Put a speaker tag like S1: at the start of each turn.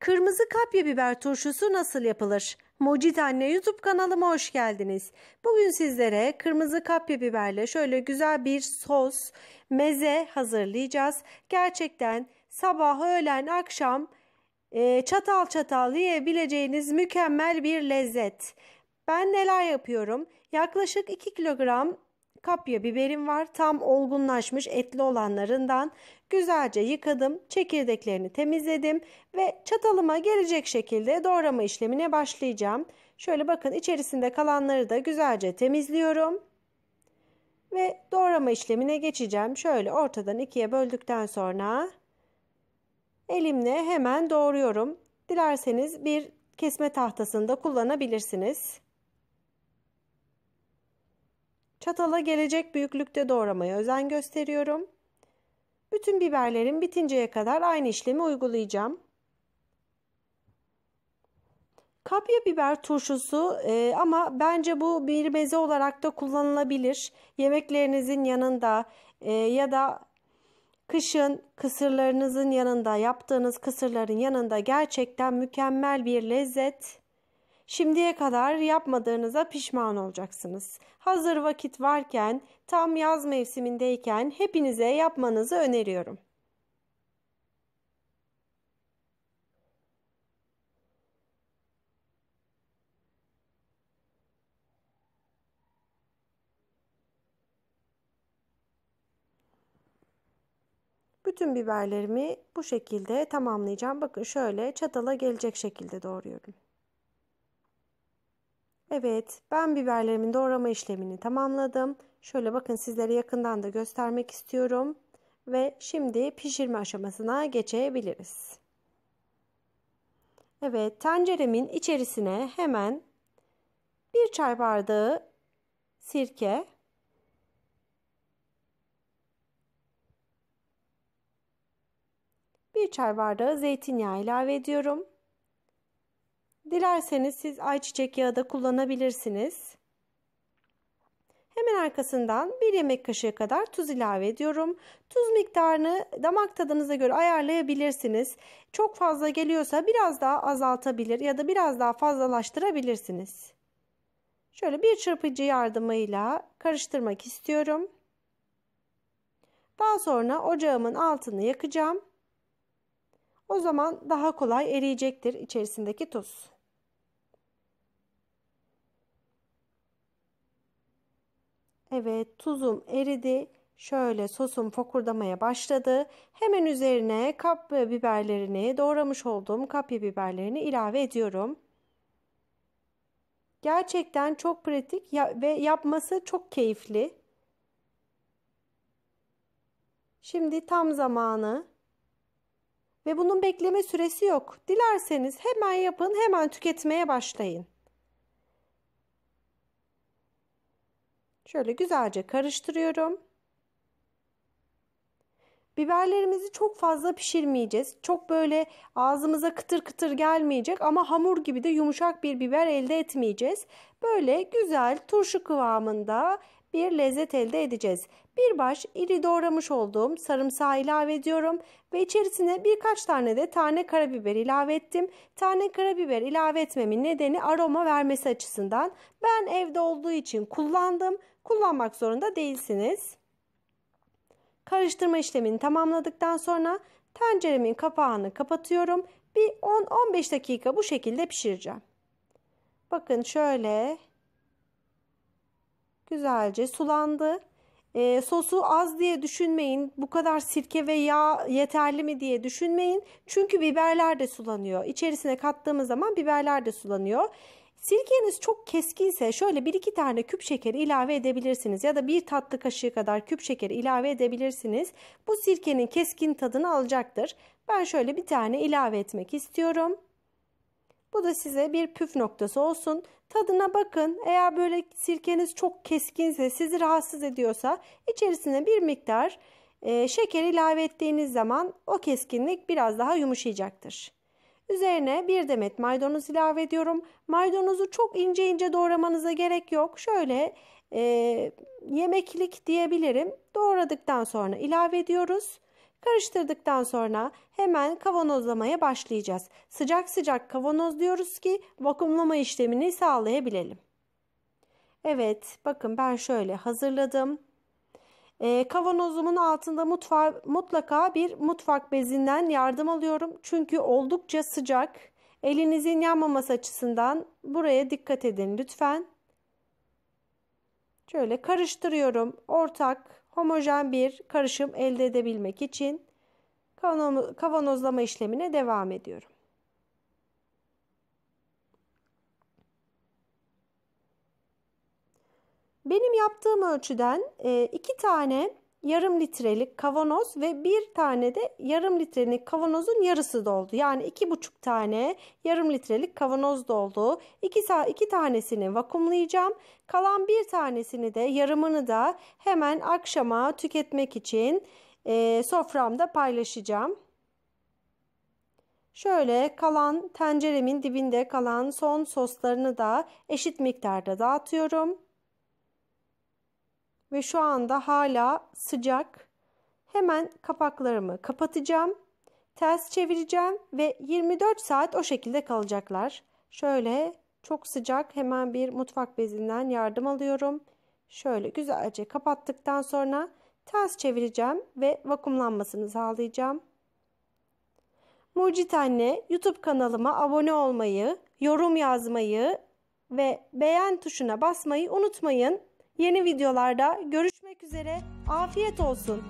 S1: Kırmızı kapya biber turşusu nasıl yapılır? Mucit Anne YouTube kanalıma hoş geldiniz. Bugün sizlere kırmızı kapya biberle şöyle güzel bir sos, meze hazırlayacağız. Gerçekten sabah, öğlen, akşam e, çatal çatal yiyebileceğiniz mükemmel bir lezzet. Ben neler yapıyorum? Yaklaşık 2 kilogram Kapya biberim var. Tam olgunlaşmış etli olanlarından güzelce yıkadım. Çekirdeklerini temizledim ve çatalıma gelecek şekilde doğrama işlemine başlayacağım. Şöyle bakın içerisinde kalanları da güzelce temizliyorum. Ve doğrama işlemine geçeceğim. Şöyle ortadan ikiye böldükten sonra elimle hemen doğruyorum. Dilerseniz bir kesme tahtasında kullanabilirsiniz. Çatala gelecek büyüklükte doğramaya özen gösteriyorum. Bütün biberlerim bitinceye kadar aynı işlemi uygulayacağım. Kapya biber turşusu e, ama bence bu bir meze olarak da kullanılabilir. Yemeklerinizin yanında e, ya da kışın kısırlarınızın yanında yaptığınız kısırların yanında gerçekten mükemmel bir lezzet Şimdiye kadar yapmadığınıza pişman olacaksınız. Hazır vakit varken, tam yaz mevsimindeyken hepinize yapmanızı öneriyorum. Bütün biberlerimi bu şekilde tamamlayacağım. Bakın şöyle çatala gelecek şekilde doğruyorum. Evet, ben biberlerimin doğrama işlemini tamamladım. Şöyle bakın sizlere yakından da göstermek istiyorum. Ve şimdi pişirme aşamasına geçebiliriz. Evet, tenceremin içerisine hemen bir çay bardağı sirke, bir çay bardağı zeytinyağı ilave ediyorum. Dilerseniz siz ayçiçek yağı da kullanabilirsiniz. Hemen arkasından 1 yemek kaşığı kadar tuz ilave ediyorum. Tuz miktarını damak tadınıza göre ayarlayabilirsiniz. Çok fazla geliyorsa biraz daha azaltabilir ya da biraz daha fazlalaştırabilirsiniz. Şöyle bir çırpıcı yardımıyla karıştırmak istiyorum. Daha sonra ocağımın altını yakacağım. O zaman daha kolay eriyecektir içerisindeki tuz. Evet tuzum eridi. Şöyle sosum fokurdamaya başladı. Hemen üzerine kapya biberlerini doğramış olduğum kapya biberlerini ilave ediyorum. Gerçekten çok pratik ve yapması çok keyifli. Şimdi tam zamanı ve bunun bekleme süresi yok. Dilerseniz hemen yapın, hemen tüketmeye başlayın. Şöyle güzelce karıştırıyorum. Biberlerimizi çok fazla pişirmeyeceğiz. Çok böyle ağzımıza kıtır kıtır gelmeyecek ama hamur gibi de yumuşak bir biber elde etmeyeceğiz. Böyle güzel turşu kıvamında bir lezzet elde edeceğiz. Bir baş iri doğramış olduğum sarımsağı ilave ediyorum ve içerisine birkaç tane de tane karabiber ilave ettim. Tane karabiber ilave etmemin nedeni aroma vermesi açısından. Ben evde olduğu için kullandım. Kullanmak zorunda değilsiniz. Karıştırma işlemini tamamladıktan sonra tenceremin kapağını kapatıyorum. Bir 10-15 dakika bu şekilde pişireceğim. Bakın şöyle güzelce sulandı. E, sosu az diye düşünmeyin. Bu kadar sirke ve yağ yeterli mi diye düşünmeyin. Çünkü biberler de sulanıyor. İçerisine kattığımız zaman biberler de sulanıyor. Sirkeniz çok keskinse şöyle 1-2 tane küp şekeri ilave edebilirsiniz ya da 1 tatlı kaşığı kadar küp şekeri ilave edebilirsiniz. Bu sirkenin keskin tadını alacaktır. Ben şöyle bir tane ilave etmek istiyorum. Bu da size bir püf noktası olsun. Tadına bakın. Eğer böyle sirkeniz çok keskinse, sizi rahatsız ediyorsa içerisine bir miktar e, şeker ilave ettiğiniz zaman o keskinlik biraz daha yumuşayacaktır. Üzerine bir demet maydanoz ilave ediyorum. Maydanozu çok ince ince doğramanıza gerek yok. Şöyle e, yemeklik diyebilirim. Doğradıktan sonra ilave ediyoruz. Karıştırdıktan sonra hemen kavanozlamaya başlayacağız. Sıcak sıcak kavanozluyoruz ki vakumlama işlemini sağlayabilelim. Evet bakın ben şöyle hazırladım. E, kavanozumun altında mutfa mutlaka bir mutfak bezinden yardım alıyorum. Çünkü oldukça sıcak. Elinizin yanmaması açısından buraya dikkat edin lütfen. Şöyle karıştırıyorum. Ortak, homojen bir karışım elde edebilmek için kavanozlama işlemine devam ediyorum. Benim yaptığım ölçüden e, iki tane yarım litrelik kavanoz ve bir tane de yarım litrelik kavanozun yarısı doldu. Yani iki buçuk tane yarım litrelik kavanoz doldu. İki, iki tanesini vakumlayacağım. Kalan bir tanesini de yarımını da hemen akşama tüketmek için e, soframda paylaşacağım. Şöyle kalan tenceremin dibinde kalan son soslarını da eşit miktarda dağıtıyorum ve şu anda hala sıcak. Hemen kapaklarımı kapatacağım. Ters çevireceğim ve 24 saat o şekilde kalacaklar. Şöyle çok sıcak hemen bir mutfak bezinden yardım alıyorum. Şöyle güzelce kapattıktan sonra ters çevireceğim ve vakumlanmasını sağlayacağım. Mucit Anne YouTube kanalıma abone olmayı, yorum yazmayı ve beğen tuşuna basmayı unutmayın. Yeni videolarda görüşmek üzere. Afiyet olsun.